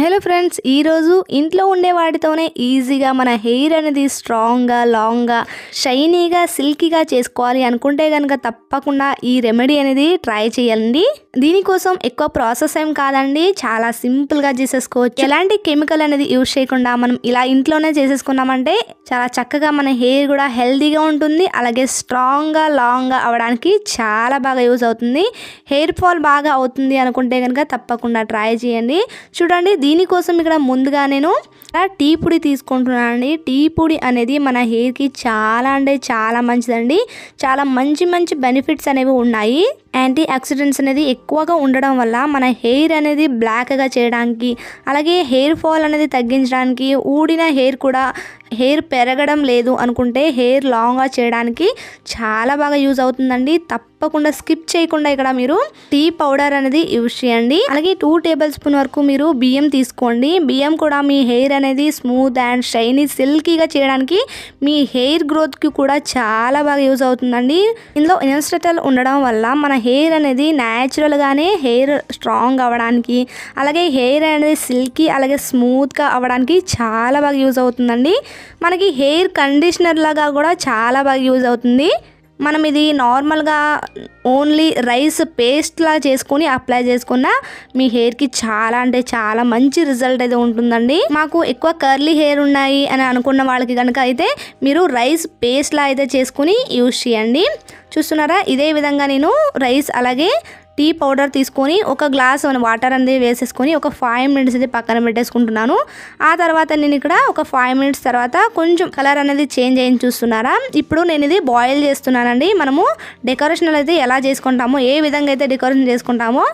hello friends ఈరోజు ఇంట్లో ఉండే వాటితోనే ఈజీగా మన హెయిర్ అనేది స్ట్రాంగ్గా లాంగ్గా షైనీగా సిల్కీగా చేసుకోవాలి అనుకుంటే కనుక తప్పకుండా ఈ రెమెడీ అనేది ట్రై చేయండి దీనికోసం ఎక్కువ ప్రాసెస్ ఏం కాదండి చాలా సింపుల్గా చేసేసుకోవచ్చు ఎలాంటి కెమికల్ అనేది యూజ్ చేయకుండా మనం ఇలా ఇంట్లోనే చేసేసుకున్నామంటే చాలా చక్కగా మన హెయిర్ కూడా హెల్దీగా ఉంటుంది అలాగే స్ట్రాంగ్గా లాంగ్గా అవడానికి చాలా బాగా యూజ్ అవుతుంది హెయిర్ ఫాల్ బాగా అవుతుంది అనుకుంటే కనుక తప్పకుండా ట్రై చేయండి చూడండి దీనికోసం ఇక్కడ ముందుగా నేను టీ పొడి తీసుకుంటున్నానండి టీ పొడి అనేది మన హెయిర్కి చాలా అంటే చాలా మంచిదండి చాలా మంచి మంచి బెనిఫిట్స్ అనేవి ఉన్నాయి యాంటీ ఆక్సిడెంట్స్ అనేది ఎక్కువగా ఉండడం వల్ల మన హెయిర్ అనేది బ్లాక్గా చేయడానికి అలాగే హెయిర్ ఫాల్ అనేది తగ్గించడానికి ఊడిన హెయిర్ కూడా హెయిర్ పెరగడం లేదు అనుకుంటే హెయిర్ లాంగ్గా చేయడానికి చాలా బాగా యూజ్ అవుతుందండి తప్పకుండా స్కిప్ చేయకుండా ఇక్కడ మీరు టీ పౌడర్ అనేది యూజ్ చేయండి అలాగే టూ టేబుల్ స్పూన్ వరకు మీరు బియ్యం తీసుకోండి బియ్యం కూడా మీ హెయిర్ అనేది స్మూత్ అండ్ షైనీ సిల్కీగా చేయడానికి మీ హెయిర్ గ్రోత్కి కూడా చాలా బాగా యూజ్ అవుతుందండి ఇందులో ఇన్స్టటల్ ఉండడం వల్ల మన హెయిర్ అనేది న్యాచురల్గానే హెయిర్ స్ట్రాంగ్ అవ్వడానికి అలాగే హెయిర్ అనేది సిల్కీ అలాగే స్మూత్గా అవ్వడానికి చాలా బాగా యూజ్ అవుతుందండి మనకి హెయిర్ కండిషనర్ లాగా కూడా చాలా బాగా యూజ్ అవుతుంది మనం ఇది నార్మల్గా ఓన్లీ రైస్ పేస్ట్లా చేసుకొని అప్లై చేసుకున్న మీ హెయిర్కి చాలా అంటే చాలా మంచి రిజల్ట్ అయితే ఉంటుందండి మాకు ఎక్కువ కర్లీ హెయిర్ ఉన్నాయి అని అనుకున్న వాళ్ళకి కనుక అయితే మీరు రైస్ పేస్ట్లా అయితే చేసుకుని యూజ్ చేయండి చూస్తున్నారా ఇదే విధంగా నేను రైస్ అలాగే టీ పౌడర్ తీసుకొని ఒక గ్లాస్ వాటర్ అనేది వేసేసుకొని ఒక ఫైవ్ మినిట్స్ అయితే పక్కన పెట్టేసుకుంటున్నాను ఆ తర్వాత నేను ఇక్కడ ఒక ఫైవ్ మినిట్స్ తర్వాత కొంచెం కలర్ అనేది చేంజ్ అయ్యి చూస్తున్నారా ఇప్పుడు నేను ఇది బాయిల్ చేస్తున్నానండి మనము డెకరేషన్ అయితే ఎలా చేసుకుంటామో ఏ విధంగా అయితే డెకరేషన్ చేసుకుంటామో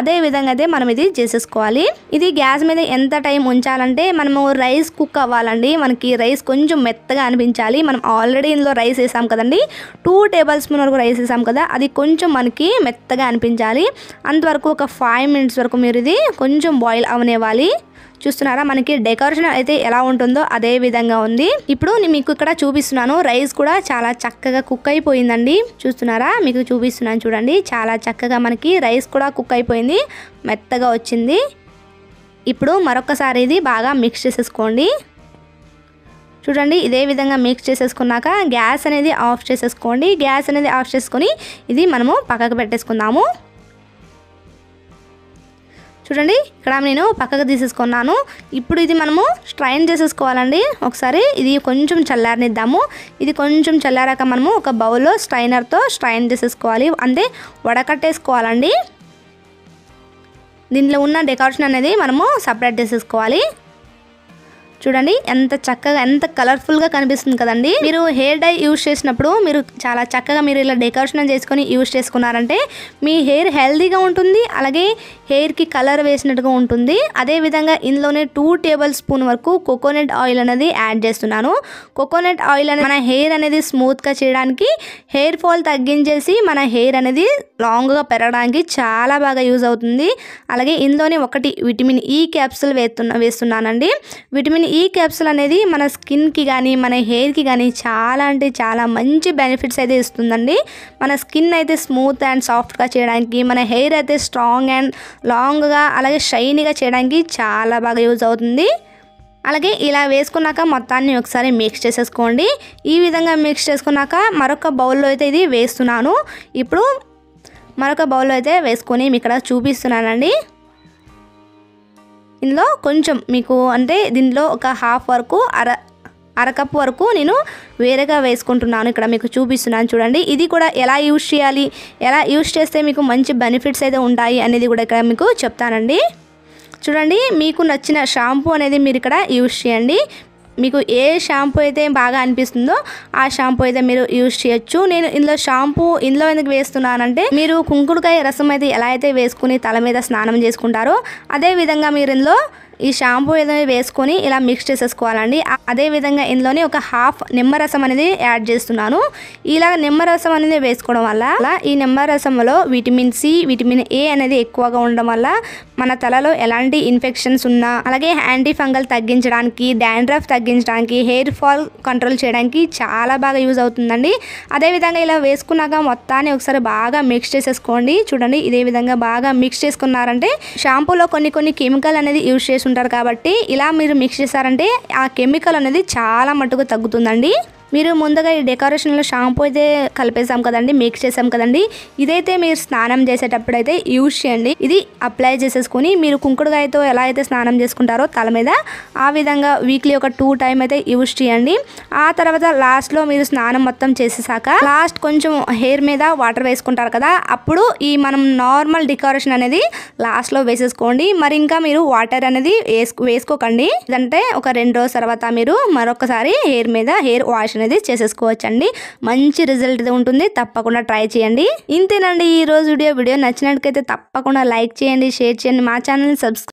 అదే విధంగా అయితే మనం ఇది చేసేసుకోవాలి ఇది గ్యాస్ మీద ఎంత టైం ఉంచాలంటే మనము రైస్ కుక్ అవ్వాలండి మనకి రైస్ కొంచెం మెత్తగా అనిపించాలి మనం ఆల్రెడీ ఇందులో రైస్ వేసాం కదండి టూ టేబుల్ స్పూన్ వరకు రైస్ వేసాం కదా అది కొంచెం మనకి మెత్తగా అనిపించాలి చేయాలి అంతవరకు ఒక ఫైవ్ మినిట్స్ వరకు మీరు ఇది కొంచెం బాయిల్ అవనివ్వాలి చూస్తున్నారా మనకి డెకరేషన్ అయితే ఎలా ఉంటుందో అదే విధంగా ఉంది ఇప్పుడు నేను మీకు ఇక్కడ చూపిస్తున్నాను రైస్ కూడా చాలా చక్కగా కుక్ అయిపోయిందండి చూస్తున్నారా మీకు చూపిస్తున్నాను చూడండి చాలా చక్కగా మనకి రైస్ కూడా కుక్ అయిపోయింది మెత్తగా వచ్చింది ఇప్పుడు మరొకసారి ఇది బాగా మిక్స్ చేసేసుకోండి చూడండి ఇదే విధంగా మిక్స్ చేసేసుకున్నాక గ్యాస్ అనేది ఆఫ్ చేసేసుకోండి గ్యాస్ అనేది ఆఫ్ చేసుకొని ఇది మనము పక్కకు పెట్టేసుకుందాము చూడండి ఇక్కడ నేను పక్కకు తీసేసుకున్నాను ఇప్పుడు ఇది మనము స్ట్రైన్ చేసేసుకోవాలండి ఒకసారి ఇది కొంచెం చల్లారనిద్దాము ఇది కొంచెం చల్లారాక మనము ఒక బౌల్లో స్ట్రైనర్తో స్ట్రైన్ చేసేసుకోవాలి అంటే వడకట్టేసుకోవాలండి దీంట్లో ఉన్న డెకరేషన్ అనేది మనము సపరేట్ చేసేసుకోవాలి చూడండి ఎంత చక్కగా ఎంత కలర్ఫుల్గా కనిపిస్తుంది కదండి మీరు హెయిర్ డై యూజ్ చేసినప్పుడు మీరు చాలా చక్కగా మీరు ఇలా డెకరేషన్ చేసుకొని యూజ్ చేసుకున్నారంటే మీ హెయిర్ హెల్దీగా ఉంటుంది అలాగే హెయిర్కి కలర్ వేసినట్టుగా ఉంటుంది అదేవిధంగా ఇందులోనే టూ టేబుల్ స్పూన్ వరకు కోకోనట్ ఆయిల్ అనేది యాడ్ చేస్తున్నాను కోకోనట్ ఆయిల్ అనేది మన హెయిర్ అనేది స్మూత్గా చేయడానికి హెయిర్ ఫాల్ తగ్గించేసి మన హెయిర్ అనేది లాంగ్గా పెరగడానికి చాలా బాగా యూజ్ అవుతుంది అలాగే ఇందులోనే ఒకటి విటమిన్ ఈ e క్యాప్సుల్ వేస్తున్నా వేస్తున్నానండి విటమిన్ e ఈ క్యాప్సూల్ అనేది మన స్కిన్కి కానీ మన హెయిర్కి కానీ చాలా అంటే చాలా మంచి బెనిఫిట్స్ అయితే ఇస్తుందండి మన స్కిన్ అయితే స్మూత్ అండ్ సాఫ్ట్గా చేయడానికి మన హెయిర్ అయితే స్ట్రాంగ్ అండ్ లాంగ్గా అలాగే షైనీగా చేయడానికి చాలా బాగా యూజ్ అవుతుంది అలాగే ఇలా వేసుకున్నాక మొత్తాన్ని ఒకసారి మిక్స్ చేసేసుకోండి ఈ విధంగా మిక్స్ చేసుకున్నాక మరొక బౌల్లో అయితే ఇది వేస్తున్నాను ఇప్పుడు మరొక బౌల్లో అయితే వేసుకొని ఇక్కడ చూపిస్తున్నానండి ఇందులో కొంచెం మీకు అంటే దీనిలో ఒక హాఫ్ వరకు అర అరకప్ వరకు నేను వేరేగా వేసుకుంటున్నాను ఇక్కడ మీకు చూపిస్తున్నాను చూడండి ఇది కూడా ఎలా యూజ్ చేయాలి ఎలా యూజ్ చేస్తే మీకు మంచి బెనిఫిట్స్ అయితే ఉంటాయి అనేది కూడా ఇక్కడ మీకు చెప్తానండి చూడండి మీకు నచ్చిన షాంపూ అనేది మీరు ఇక్కడ యూజ్ చేయండి మీకు ఏ షాంపూ అయితే బాగా అనిపిస్తుందో ఆ షాంపూ అయితే మీరు యూజ్ చేయొచ్చు నేను ఇందులో షాంపూ ఇందులో ఎందుకు వేస్తున్నానంటే మీరు కుంకుడుకాయ రసం అయితే ఎలా అయితే వేసుకుని తల మీద స్నానం చేసుకుంటారో అదే విధంగా మీరు ఇందులో ఈ షాంపూ ఏదైనా వేసుకొని ఇలా మిక్స్ చేసేసుకోవాలండి అదేవిధంగా ఇందులోనే ఒక హాఫ్ నిమ్మరసం అనేది యాడ్ చేస్తున్నాను ఇలా నిమ్మరసం అనేది వేసుకోవడం వల్ల ఈ నిమ్మరసంలో విటమిన్ సి విటమిన్ ఏ అనేది ఎక్కువగా ఉండడం వల్ల మన తలలో ఎలాంటి ఇన్ఫెక్షన్స్ ఉన్నా అలాగే యాంటీ ఫంగల్ తగ్గించడానికి డాండ్రఫ్ తగ్గించడానికి హెయిర్ ఫాల్ కంట్రోల్ చేయడానికి చాలా బాగా యూజ్ అవుతుందండి అదేవిధంగా ఇలా వేసుకున్నాక మొత్తాన్ని ఒకసారి బాగా మిక్స్ చేసేసుకోండి చూడండి ఇదే విధంగా బాగా మిక్స్ చేసుకున్నారంటే షాంపూలో కొన్ని కొన్ని కెమికల్ అనేది యూజ్ చేసి ఉంటారు కాబట్టి ఇలా మీరు మిక్స్ చేశారంటే ఆ కెమికల్ అనేది చాలా మటుకు తగ్గుతుందండి మీరు ముందుగా ఈ డెకరేషన్లో షాంపూ అయితే కలిపేసాం కదండి మిక్స్ చేసాం కదండి ఇదైతే మీరు స్నానం చేసేటప్పుడు అయితే యూజ్ చేయండి ఇది అప్లై చేసేసుకుని మీరు కుంకుడుగాయతో ఎలా అయితే స్నానం చేసుకుంటారో తల మీద ఆ విధంగా వీక్లీ ఒక టూ టైం అయితే యూజ్ చేయండి ఆ తర్వాత లాస్ట్లో మీరు స్నానం మొత్తం చేసేసాక లాస్ట్ కొంచెం హెయిర్ మీద వాటర్ వేసుకుంటారు కదా అప్పుడు ఈ మనం నార్మల్ డెకరేషన్ అనేది లాస్ట్లో వేసేసుకోండి మరి ఇంకా మీరు వాటర్ అనేది వేసుకోకండి ఇదంటే ఒక రెండు రోజుల తర్వాత మీరు మరొకసారి హెయిర్ మీద హెయిర్ వాష్ అనేది చేసేసుకోవచ్చండి మంచి రిజల్ట్ ఉంటుంది తప్పకుండా ట్రై చేయండి ఇంతేనండి ఈ రోజు వీడియో వీడియో నచ్చినట్టుకైతే తప్పకుండా లైక్ చేయండి షేర్ చేయండి మా ఛానల్ని సబ్స్క్రైబ్